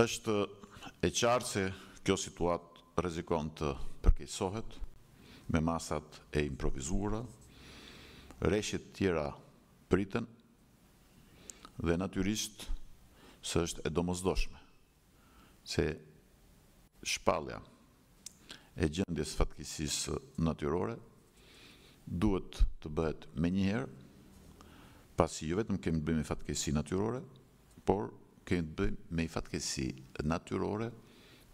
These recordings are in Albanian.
është e qarë se kjo situatë rezikon të përkejsohet me masat e improvizura, reshjet tjera pritën dhe natyrisht së është e domozdoshme se shpalja e gjendjes fatkisisë natyrore duhet të bëhet me njëherë pasi ju jo vetëm kemi të bëjmë fatkisi natyrore, por nështë kemi të bëjmë me i fatkesi natyrore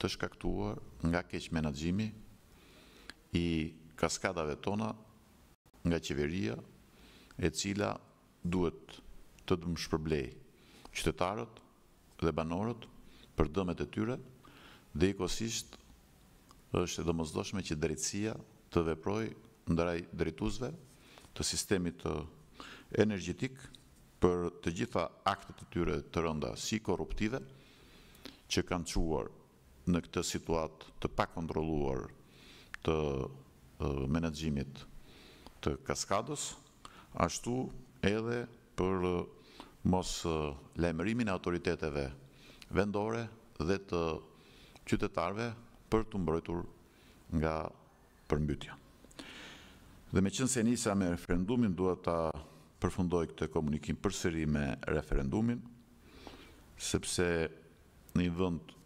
të shkaktuar nga keq menaxhimi i kaskadave tona nga qeveria e cila duhet të dëmë shpërblej qytetarët dhe banorët për dëmet e tyre dhe i kosisht është edhe mëzdoshme që drejtsia të veproj ndëraj drejtuzve të sistemit të energjitikë për të gjitha aktet të tyre të rënda si korruptive, që kanë quar në këtë situat të pak kontroluar të menedzimit të kaskadës, ashtu edhe për mos lemërimin e autoriteteve vendore dhe të qytetarve për të mbrojtur nga përmbytja. Dhe me qënë se njësa me referendumin duhet të përfundoj këtë komunikim përsëri me referendumin, sepse në një vënd